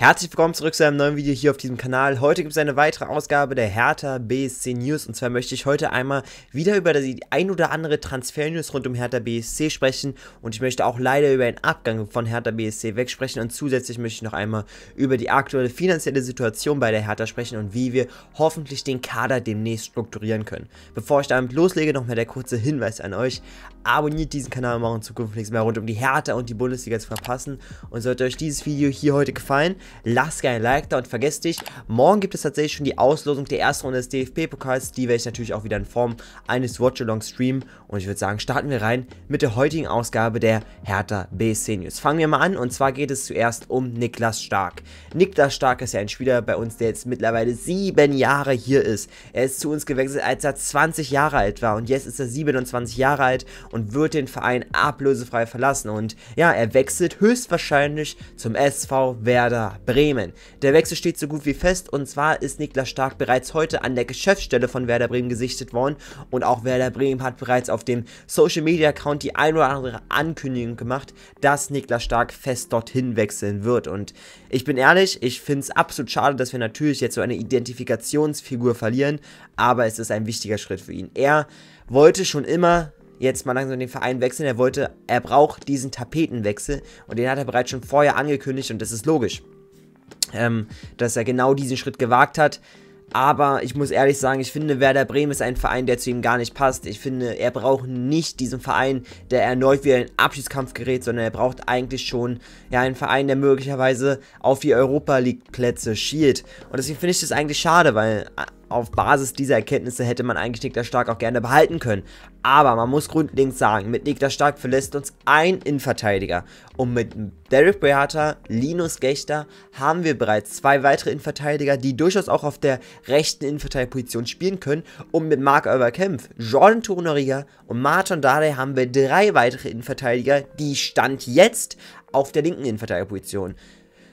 Herzlich willkommen zurück zu einem neuen Video hier auf diesem Kanal. Heute gibt es eine weitere Ausgabe der Hertha BSC News und zwar möchte ich heute einmal wieder über die ein oder andere Transfer-News rund um Hertha BSC sprechen und ich möchte auch leider über den Abgang von Hertha BSC wegsprechen und zusätzlich möchte ich noch einmal über die aktuelle finanzielle Situation bei der Hertha sprechen und wie wir hoffentlich den Kader demnächst strukturieren können. Bevor ich damit loslege, nochmal der kurze Hinweis an euch. Abonniert diesen Kanal, um auch in Zukunft nichts mehr rund um die Hertha und die Bundesliga zu verpassen und sollte euch dieses Video hier heute gefallen, Lass gerne ein Like da und vergesst nicht, morgen gibt es tatsächlich schon die Auslosung der ersten Runde des DFB-Pokals. Die werde ich natürlich auch wieder in Form eines Watch-Along streamen. Und ich würde sagen, starten wir rein mit der heutigen Ausgabe der Hertha BSC News. Fangen wir mal an und zwar geht es zuerst um Niklas Stark. Niklas Stark ist ja ein Spieler bei uns, der jetzt mittlerweile sieben Jahre hier ist. Er ist zu uns gewechselt, als er 20 Jahre alt war und jetzt ist er 27 Jahre alt und wird den Verein ablösefrei verlassen. Und ja, er wechselt höchstwahrscheinlich zum SV Werder Bremen. Der Wechsel steht so gut wie fest und zwar ist Niklas Stark bereits heute an der Geschäftsstelle von Werder Bremen gesichtet worden und auch Werder Bremen hat bereits auf dem Social Media Account die ein oder andere Ankündigung gemacht, dass Niklas Stark fest dorthin wechseln wird und ich bin ehrlich, ich finde es absolut schade, dass wir natürlich jetzt so eine Identifikationsfigur verlieren, aber es ist ein wichtiger Schritt für ihn. Er wollte schon immer jetzt mal langsam den Verein wechseln. Er wollte, er braucht diesen Tapetenwechsel und den hat er bereits schon vorher angekündigt und das ist logisch ähm, dass er genau diesen Schritt gewagt hat. Aber ich muss ehrlich sagen, ich finde, Werder Bremen ist ein Verein, der zu ihm gar nicht passt. Ich finde, er braucht nicht diesen Verein, der erneut wieder in den Abschiedskampf gerät, sondern er braucht eigentlich schon ja, einen Verein, der möglicherweise auf die Europa League Plätze schielt. Und deswegen finde ich das eigentlich schade, weil auf Basis dieser Erkenntnisse hätte man eigentlich Nick der Stark auch gerne behalten können. Aber man muss grundlegend sagen, mit Nick der Stark verlässt uns ein Innenverteidiger. Und mit Derek Beata, Linus Gechter haben wir bereits zwei weitere Innenverteidiger, die durchaus auch auf der rechten Innenverteidigerposition spielen können. Und mit Mark Oberkämpf, Jordan Tournoria und Martin Dade haben wir drei weitere Innenverteidiger, die Stand jetzt auf der linken Innenverteidigerposition.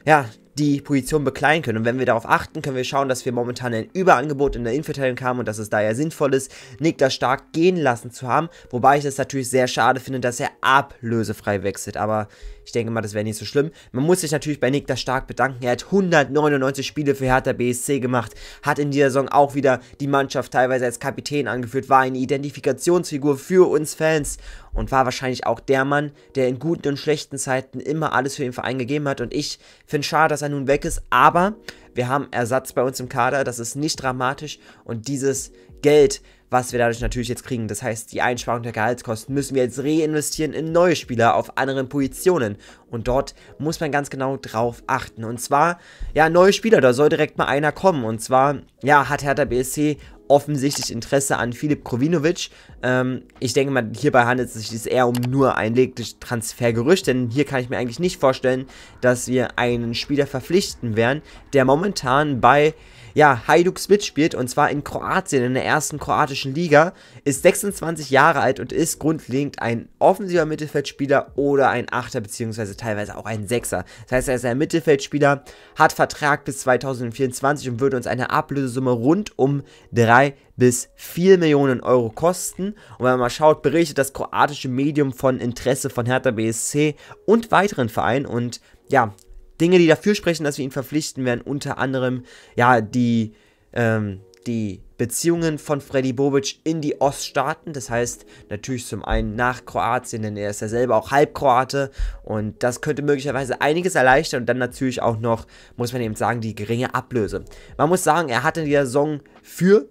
Ja, die Position bekleiden können. Und wenn wir darauf achten, können wir schauen, dass wir momentan ein Überangebot in der Innenverteidigung haben und dass es daher sinnvoll ist, Niklas Stark gehen lassen zu haben. Wobei ich das natürlich sehr schade finde, dass er ablösefrei wechselt. Aber ich denke mal, das wäre nicht so schlimm. Man muss sich natürlich bei Nick Niklas Stark bedanken. Er hat 199 Spiele für Hertha BSC gemacht, hat in dieser Saison auch wieder die Mannschaft teilweise als Kapitän angeführt, war eine Identifikationsfigur für uns Fans und war wahrscheinlich auch der Mann, der in guten und schlechten Zeiten immer alles für den Verein gegeben hat. Und ich finde es schade, dass er nun weg ist, aber wir haben Ersatz bei uns im Kader, das ist nicht dramatisch und dieses Geld, was wir dadurch natürlich jetzt kriegen. Das heißt, die Einsparung der Gehaltskosten müssen wir jetzt reinvestieren in neue Spieler auf anderen Positionen. Und dort muss man ganz genau drauf achten. Und zwar, ja, neue Spieler, da soll direkt mal einer kommen. Und zwar, ja, hat Hertha BSC offensichtlich Interesse an Filip Krovinovic. Ähm, ich denke mal, hierbei handelt es sich eher um nur ein lediglich Transfergerücht, denn hier kann ich mir eigentlich nicht vorstellen, dass wir einen Spieler verpflichten werden, der momentan bei ja, Hajduk Split spielt und zwar in Kroatien, in der ersten kroatischen Liga, ist 26 Jahre alt und ist grundlegend ein offensiver Mittelfeldspieler oder ein Achter beziehungsweise teilweise auch ein Sechser. Das heißt, er ist ein Mittelfeldspieler, hat Vertrag bis 2024 und würde uns eine Ablösesumme rund um 3 3 bis 4 Millionen Euro kosten. Und wenn man mal schaut, berichtet das kroatische Medium von Interesse von Hertha BSC und weiteren Vereinen. Und ja, Dinge, die dafür sprechen, dass wir ihn verpflichten werden, unter anderem ja die, ähm, die Beziehungen von Freddy Bobic in die Oststaaten. Das heißt natürlich zum einen nach Kroatien, denn er ist ja selber auch Halbkroate und das könnte möglicherweise einiges erleichtern und dann natürlich auch noch, muss man eben sagen, die geringe Ablöse. Man muss sagen, er hatte in dieser Saison für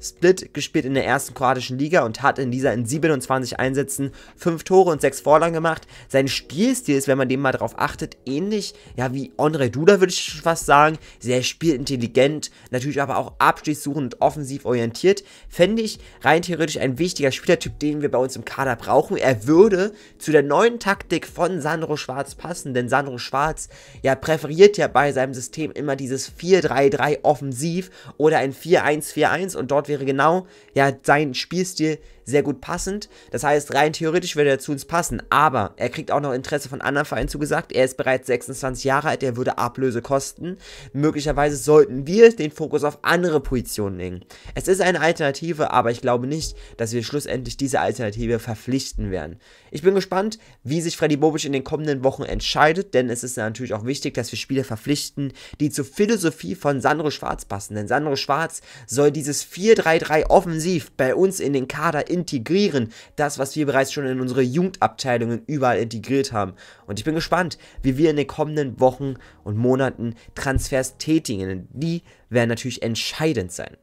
Split gespielt in der ersten kroatischen Liga und hat in dieser in 27 Einsätzen 5 Tore und 6 Vorlagen gemacht. Sein Spielstil ist, wenn man dem mal drauf achtet, ähnlich ja, wie Andre Duda, würde ich fast sagen. Sehr spielintelligent, natürlich aber auch abschließsuchend und offensiv orientiert. Fände ich rein theoretisch ein wichtiger Spielertyp, den wir bei uns im Kader brauchen. Er würde zu der neuen Taktik von Sandro Schwarz passen, denn Sandro Schwarz ja, präferiert ja bei seinem System immer dieses 4-3-3 offensiv oder ein 4-1-4-1 und dort Sport wäre genau ja sein Spielstil sehr gut passend. Das heißt, rein theoretisch würde er zu uns passen, aber er kriegt auch noch Interesse von anderen Vereinen zugesagt. Er ist bereits 26 Jahre alt, er würde Ablöse kosten. Möglicherweise sollten wir den Fokus auf andere Positionen legen. Es ist eine Alternative, aber ich glaube nicht, dass wir schlussendlich diese Alternative verpflichten werden. Ich bin gespannt, wie sich Freddy Bobic in den kommenden Wochen entscheidet, denn es ist natürlich auch wichtig, dass wir Spieler verpflichten, die zur Philosophie von Sandro Schwarz passen. Denn Sandro Schwarz soll dieses 4-3-3 offensiv bei uns in den Kader integrieren. Das, was wir bereits schon in unsere Jugendabteilungen überall integriert haben. Und ich bin gespannt, wie wir in den kommenden Wochen und Monaten Transfers tätigen. Die werden natürlich entscheidend sein.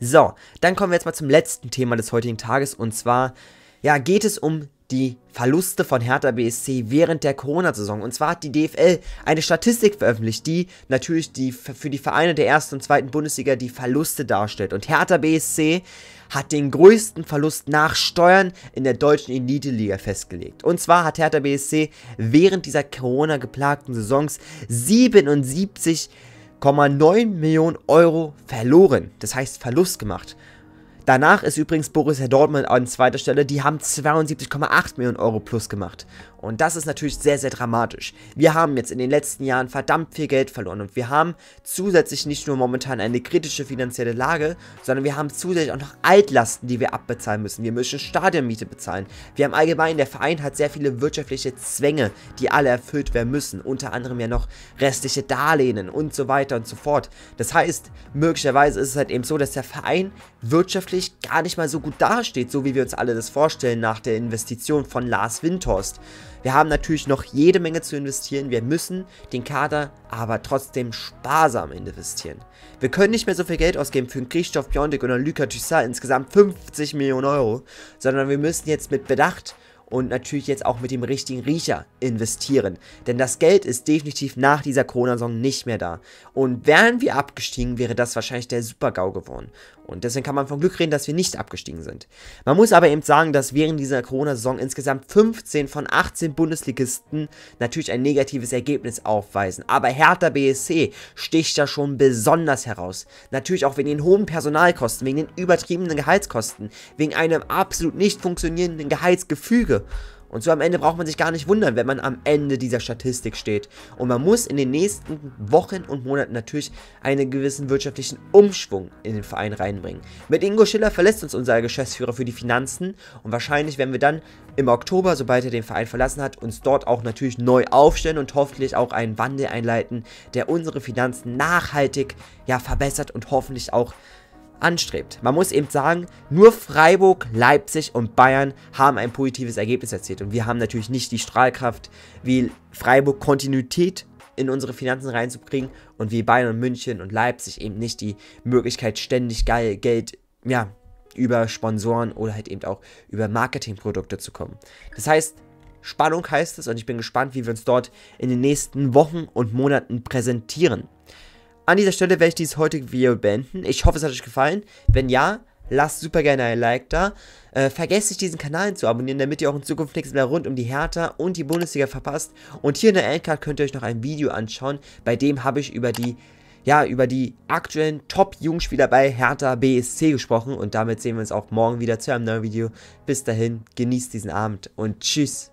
So, dann kommen wir jetzt mal zum letzten Thema des heutigen Tages und zwar, ja, geht es um die Verluste von Hertha BSC während der Corona-Saison. Und zwar hat die DFL eine Statistik veröffentlicht, die natürlich die, für die Vereine der ersten und zweiten Bundesliga die Verluste darstellt. Und Hertha BSC hat den größten Verlust nach Steuern in der deutschen Elite-Liga festgelegt. Und zwar hat Hertha BSC während dieser Corona-geplagten Saisons 77,9 Millionen Euro verloren. Das heißt Verlust gemacht. Danach ist übrigens Borussia Dortmund an zweiter Stelle. Die haben 72,8 Millionen Euro plus gemacht. Und das ist natürlich sehr, sehr dramatisch. Wir haben jetzt in den letzten Jahren verdammt viel Geld verloren und wir haben zusätzlich nicht nur momentan eine kritische finanzielle Lage, sondern wir haben zusätzlich auch noch Altlasten, die wir abbezahlen müssen. Wir müssen Stadionmiete bezahlen. Wir haben allgemein, der Verein hat sehr viele wirtschaftliche Zwänge, die alle erfüllt werden müssen. Unter anderem ja noch restliche Darlehen und so weiter und so fort. Das heißt, möglicherweise ist es halt eben so, dass der Verein wirtschaftlich gar nicht mal so gut dasteht, so wie wir uns alle das vorstellen nach der Investition von Lars Windhorst. Wir haben natürlich noch jede Menge zu investieren. Wir müssen den Kader aber trotzdem sparsam investieren. Wir können nicht mehr so viel Geld ausgeben für einen Christoph Biondik oder Luca Thyssat, insgesamt 50 Millionen Euro, sondern wir müssen jetzt mit Bedacht und natürlich jetzt auch mit dem richtigen Riecher investieren. Denn das Geld ist definitiv nach dieser Corona-Saison nicht mehr da. Und wären wir abgestiegen, wäre das wahrscheinlich der Super-GAU geworden. Und deswegen kann man von Glück reden, dass wir nicht abgestiegen sind. Man muss aber eben sagen, dass während dieser Corona-Saison insgesamt 15 von 18 Bundesligisten natürlich ein negatives Ergebnis aufweisen. Aber Hertha BSC sticht da schon besonders heraus. Natürlich auch wegen den hohen Personalkosten, wegen den übertriebenen Gehaltskosten, wegen einem absolut nicht funktionierenden Gehaltsgefüge und so am Ende braucht man sich gar nicht wundern, wenn man am Ende dieser Statistik steht. Und man muss in den nächsten Wochen und Monaten natürlich einen gewissen wirtschaftlichen Umschwung in den Verein reinbringen. Mit Ingo Schiller verlässt uns unser Geschäftsführer für die Finanzen und wahrscheinlich werden wir dann im Oktober, sobald er den Verein verlassen hat, uns dort auch natürlich neu aufstellen und hoffentlich auch einen Wandel einleiten, der unsere Finanzen nachhaltig ja, verbessert und hoffentlich auch anstrebt. Man muss eben sagen, nur Freiburg, Leipzig und Bayern haben ein positives Ergebnis erzielt. Und wir haben natürlich nicht die Strahlkraft, wie Freiburg Kontinuität in unsere Finanzen reinzukriegen und wie Bayern und München und Leipzig eben nicht die Möglichkeit, ständig geil Geld, ja, über Sponsoren oder halt eben auch über Marketingprodukte zu kommen. Das heißt, Spannung heißt es und ich bin gespannt, wie wir uns dort in den nächsten Wochen und Monaten präsentieren. An dieser Stelle werde ich dieses heutige Video beenden. Ich hoffe, es hat euch gefallen. Wenn ja, lasst super gerne ein Like da. Äh, vergesst nicht, diesen Kanal zu abonnieren, damit ihr auch in Zukunft nichts mehr rund um die Hertha und die Bundesliga verpasst. Und hier in der Endcard könnt ihr euch noch ein Video anschauen. Bei dem habe ich über die, ja, über die aktuellen Top-Jungspieler bei Hertha BSC gesprochen. Und damit sehen wir uns auch morgen wieder zu einem neuen Video. Bis dahin, genießt diesen Abend und tschüss.